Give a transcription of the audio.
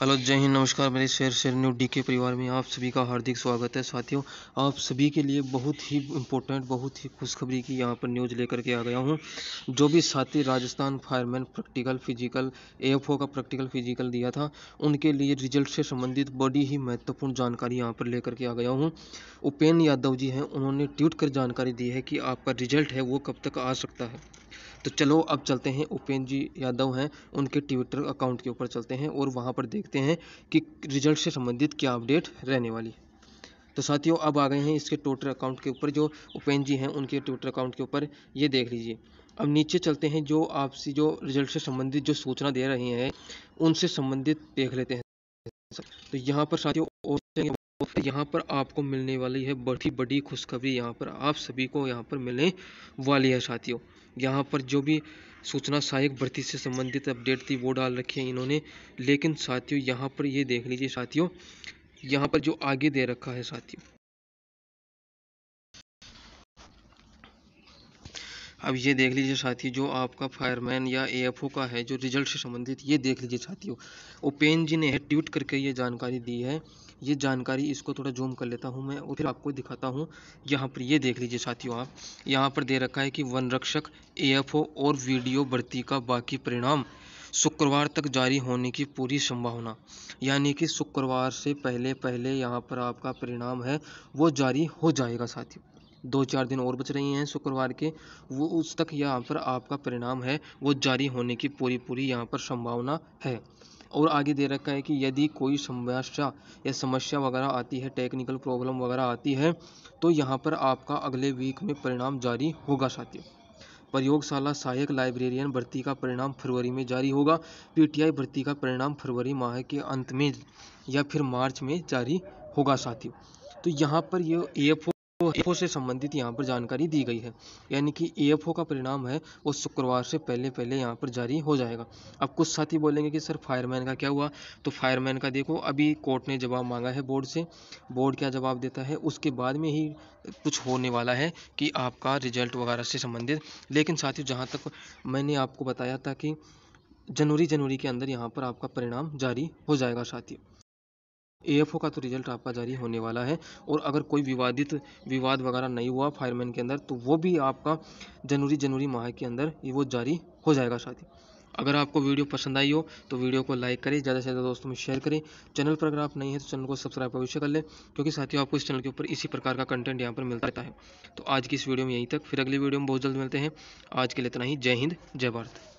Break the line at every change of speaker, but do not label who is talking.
hello जय हिंद नमस्कार मेरे शेर शेर न्यू डी के परिवार में आप सभी का हार्दिक स्वागत है साथियों आप सभी के लिए बहुत ही इम्पोर्टेंट बहुत ही खुशखबरी की यहाँ पर न्यूज़ लेकर के आ गया हूँ जो भी साथी Rajasthan fireman practical physical AFO का प्रैक्टिकल फिजिकल दिया था उनके लिए रिजल्ट से संबंधित बड़ी ही महत्वपूर्ण जानकारी यहाँ पर लेकर के आ गया हूँ उपेन्द्र यादव जी हैं उन्होंने ट्वीट कर जानकारी दी है कि आपका रिजल्ट है वो कब तक आ सकता है तो चलो अब चलते हैं उपेंद्र जी यादव हैं उनके ट्विटर अकाउंट के ऊपर चलते हैं और वहाँ पर देखते हैं कि रिजल्ट से संबंधित क्या अपडेट रहने वाली है तो साथियों अब आ गए हैं इसके ट्विटर अकाउंट के ऊपर जो उपेंद्र जी हैं उनके ट्विटर अकाउंट के ऊपर ये देख लीजिए अब नीचे चलते हैं जो आपसी जो रिजल्ट से संबंधित जो सूचना दे रही हैं उनसे संबंधित देख लेते हैं तो यहाँ पर साथियों दोस्तों यहाँ पर आपको मिलने वाली है बड़ी बड़ी खुशखबरी यहाँ पर आप सभी को यहाँ पर मिलने वाली है साथियों यहाँ पर जो भी सूचना सहायक भर्ती से संबंधित अपडेट थी वो डाल रखी है इन्होंने लेकिन साथियों यहाँ पर ये देख लीजिए साथियों यहाँ पर जो आगे दे रखा है साथियों अब ये देख लीजिए साथी जो आपका फायरमैन या एएफओ का है जो रिजल्ट से संबंधित ये देख लीजिए साथियों ओपेन जी ने ट्वीट करके ये जानकारी दी है ये जानकारी इसको थोड़ा जूम कर लेता हूँ मैं और फिर आपको दिखाता हूँ यहाँ पर ये देख लीजिए साथियों आप यहाँ पर दे रखा है कि वन रक्षक ए और वीडियो भर्ती का बाकी परिणाम शुक्रवार तक जारी होने की पूरी संभावना यानी कि शुक्रवार से पहले पहले यहाँ पर आपका परिणाम है वो जारी हो जाएगा साथियों दो चार दिन और बच रही हैं शुक्रवार के वो उस तक यहाँ पर आपका परिणाम है वो जारी होने की पूरी पूरी यहाँ पर संभावना है और आगे दे रखा है कि यदि कोई समस्या या समस्या वगैरह आती है टेक्निकल प्रॉब्लम वगैरह आती है तो यहाँ पर आपका अगले वीक में परिणाम जारी होगा साथियों प्रयोगशाला सहायक लाइब्रेरियन भर्ती का परिणाम फरवरी में जारी होगा पीटीआई भर्ती का परिणाम फरवरी माह के अंत में या फिर मार्च में जारी होगा साथियों तो यहाँ पर ये एफ एफ तो से संबंधित यहाँ पर जानकारी दी गई है यानी कि ए का परिणाम है वो शुक्रवार से पहले पहले यहाँ पर जारी हो जाएगा अब कुछ साथी बोलेंगे कि सर फायरमैन का क्या हुआ तो फायरमैन का देखो अभी कोर्ट ने जवाब मांगा है बोर्ड से बोर्ड क्या जवाब देता है उसके बाद में ही कुछ होने वाला है कि आपका रिजल्ट वगैरह से संबंधित लेकिन साथियों जहाँ तक मैंने आपको बताया था कि जनवरी जनवरी के अंदर यहाँ पर आपका परिणाम जारी हो जाएगा साथियों ओ का तो रिजल्ट आपका जारी होने वाला है और अगर कोई विवादित विवाद वगैरह नहीं हुआ फायरमैन के अंदर तो वो भी आपका जनवरी जनवरी माह के अंदर ये वो जारी हो जाएगा शादी अगर आपको वीडियो पसंद आई हो तो वीडियो को लाइक करें ज़्यादा से ज़्यादा दोस्तों में शेयर करें चैनल पर अगर आप नहीं है तो चैनल को सब्सक्राइब अवश्य कर लें क्योंकि साथियों आपको इस चैनल के ऊपर इसी प्रकार का कंटेंट यहाँ पर मिलता रहता है तो आज की इस वीडियो में यहीं तक फिर अगली वीडियो में बहुत जल्द मिलते हैं आज के लिए इतना ही जय हिंद जय भारत